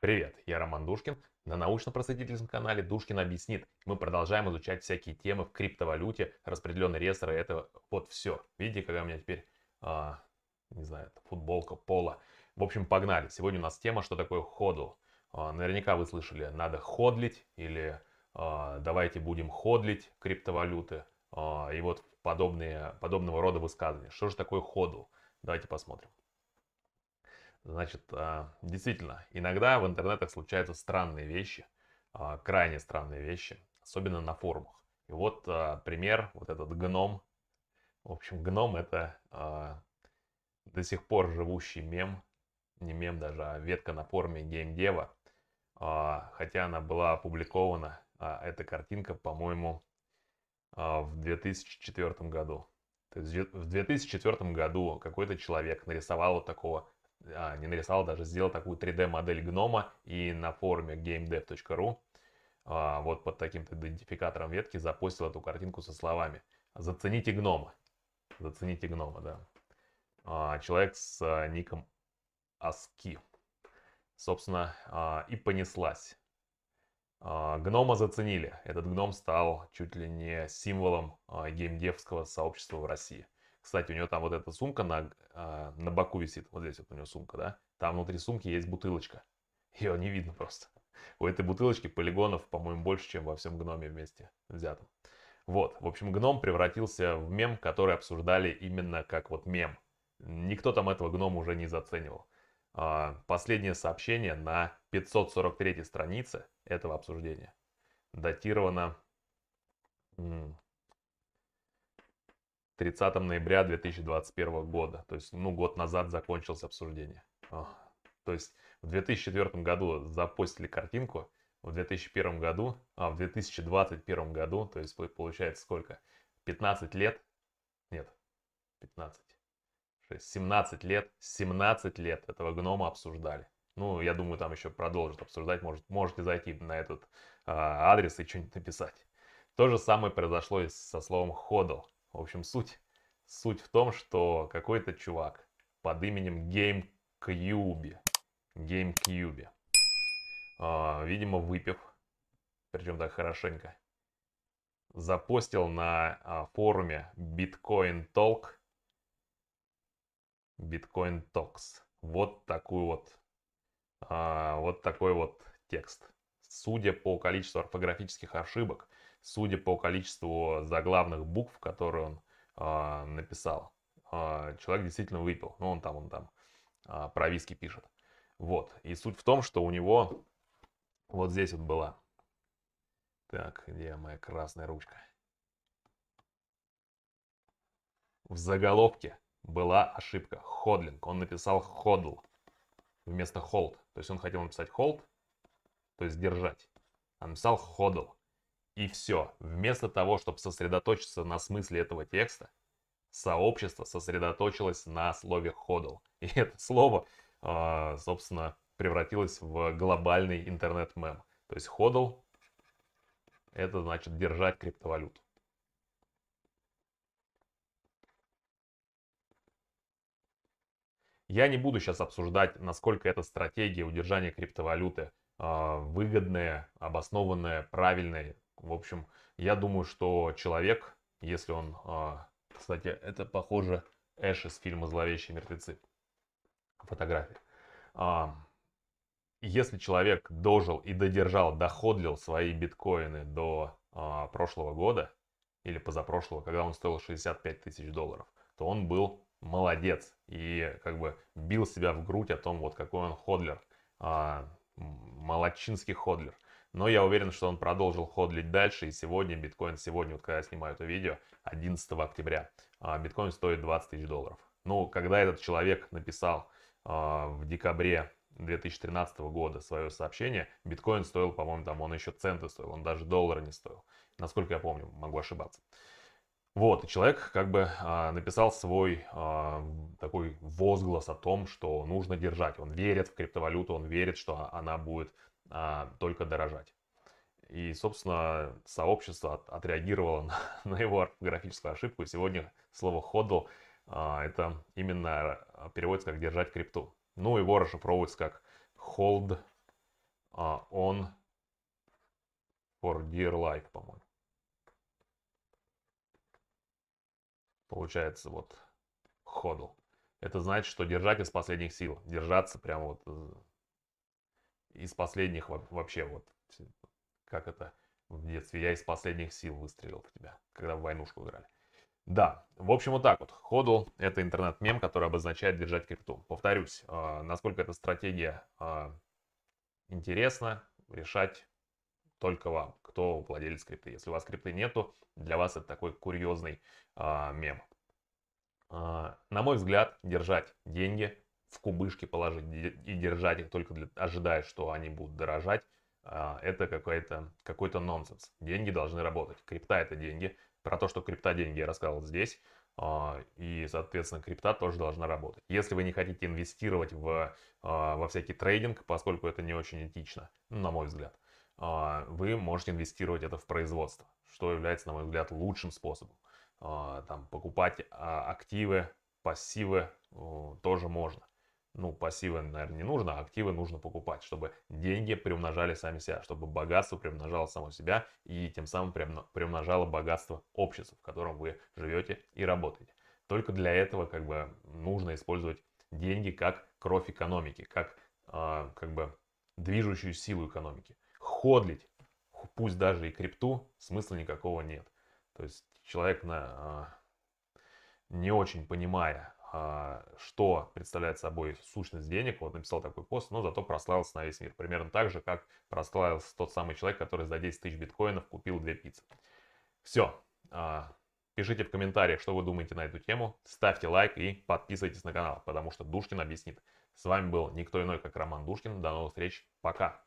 Привет, я Роман Душкин. На научно-просветительском канале Душкин объяснит. Мы продолжаем изучать всякие темы в криптовалюте, распределенные реестры, это вот все. Видите, какая у меня теперь, а, не знаю, футболка, пола. В общем, погнали. Сегодня у нас тема, что такое ходл. А, наверняка вы слышали, надо ходлить или а, давайте будем ходлить криптовалюты. А, и вот подобные, подобного рода высказывания. Что же такое ходл? Давайте посмотрим. Значит, а, действительно, иногда в интернетах случаются странные вещи, а, крайне странные вещи, особенно на форумах. И вот а, пример, вот этот гном. В общем, гном это до сих пор живущий мем, не мем даже, а ветка на форуме геймдева. Хотя она была опубликована, эта картинка, по-моему, в 2004 году. То есть в 2004 году какой-то человек нарисовал вот такого а, не нарисовал, даже сделал такую 3D-модель гнома и на форуме gamedev.ru а, вот под таким-то идентификатором ветки запостил эту картинку со словами «Зацените гнома». Зацените гнома, да. А, человек с а, ником Аски. Собственно, а, и понеслась. А, гнома заценили. Этот гном стал чуть ли не символом а, геймдевского сообщества в России. Кстати, у него там вот эта сумка на, э, на боку висит. Вот здесь вот у него сумка, да? Там внутри сумки есть бутылочка. Ее не видно просто. У этой бутылочки полигонов, по-моему, больше, чем во всем гноме вместе взятом. Вот, в общем, гном превратился в мем, который обсуждали именно как вот мем. Никто там этого гнома уже не заценивал. А, последнее сообщение на 543 странице этого обсуждения датировано 30 ноября 2021 года. То есть, ну, год назад закончилось обсуждение. А, то есть, в 2004 году запостили картинку, в 2001 году, а в 2021 году, то есть, получается сколько? 15 лет? Нет, 15. 6, 17 лет, 17 лет этого гнома обсуждали. Ну, я думаю, там еще продолжат обсуждать. Может, можете зайти на этот э, адрес и что-нибудь написать. То же самое произошло и со словом «ходл». В общем, суть. Суть в том, что какой-то чувак под именем GameCube, GameCube, э, видимо, выпив, причем так хорошенько, запостил на э, форуме Bitcoin Talk, Bitcoin Talks, вот такую вот, э, вот такой вот текст. Судя по количеству орфографических ошибок, судя по количеству заглавных букв, которые он э, написал. Э, человек действительно выпил. Ну, он там, он там э, про виски пишет. Вот. И суть в том, что у него вот здесь вот была. Так, где моя красная ручка? В заголовке была ошибка. Ходлинг. Он написал ходл вместо hold. То есть он хотел написать hold, то есть держать. А написал ходл. И все. Вместо того, чтобы сосредоточиться на смысле этого текста, сообщество сосредоточилось на слове «ходл». И это слово, а, собственно, превратилось в глобальный интернет-мем. То есть «ходл» — это значит держать криптовалюту. Я не буду сейчас обсуждать, насколько эта стратегия удержания криптовалюты а, выгодная, обоснованная, правильная в общем, я думаю, что человек, если он... А, кстати, это похоже Эш из фильма «Зловещие мертвецы». Фотография. А, если человек дожил и додержал, доходлил свои биткоины до а, прошлого года или позапрошлого, когда он стоил 65 тысяч долларов, то он был молодец и как бы бил себя в грудь о том, вот какой он ходлер, молодчинский ходлер. Но я уверен, что он продолжил ходлить дальше. И сегодня биткоин, сегодня, вот когда я снимаю это видео, 11 октября, а, биткоин стоит 20 тысяч долларов. Ну, когда этот человек написал а, в декабре 2013 года свое сообщение, биткоин стоил, по-моему, там он еще центы стоил, он даже доллара не стоил. Насколько я помню, могу ошибаться. Вот, и человек как бы э, написал свой э, такой возглас о том, что нужно держать. Он верит в криптовалюту, он верит, что она будет а только дорожать. И, собственно, сообщество от, отреагировало на, на его графическую ошибку. И сегодня слово «ходл» а, это именно переводится как «держать крипту». Ну, его расшифровывается как «hold а, on for dear life», по-моему. Получается вот «ходл». Это значит, что держать из последних сил, держаться прямо вот э, из последних вообще вот, как это в детстве, я из последних сил выстрелил в тебя, когда в войнушку играли. Да, в общем, вот так вот. Ходл — это интернет-мем, который обозначает держать крипту. Повторюсь, э, насколько эта стратегия э, интересна, решать только вам, кто владелец крипты. Если у вас крипты нету, для вас это такой курьезный э, мем. Э, на мой взгляд, держать деньги в кубышки положить и держать их только для, ожидая, что они будут дорожать, а, это какой-то какой нонсенс. Деньги должны работать. Крипта это деньги. Про то, что крипта деньги я рассказывал здесь. А, и, соответственно, крипта тоже должна работать. Если вы не хотите инвестировать в, а, во всякий трейдинг, поскольку это не очень этично, на мой взгляд, вы можете инвестировать это в производство, что является, на мой взгляд, лучшим способом. Там, покупать активы, пассивы тоже можно ну, пассивы, наверное, не нужно, а активы нужно покупать, чтобы деньги приумножали сами себя, чтобы богатство приумножало само себя и тем самым приумножало богатство общества, в котором вы живете и работаете. Только для этого как бы нужно использовать деньги как кровь экономики, как, э, как бы движущую силу экономики. Ходлить, пусть даже и крипту, смысла никакого нет. То есть человек на, э, не очень понимая а, что представляет собой сущность денег, вот написал такой пост, но зато прославился на весь мир. Примерно так же, как прославился тот самый человек, который за 10 тысяч биткоинов купил две пиццы. Все. А, пишите в комментариях, что вы думаете на эту тему. Ставьте лайк и подписывайтесь на канал, потому что Душкин объяснит. С вами был никто иной, как Роман Душкин. До новых встреч. Пока.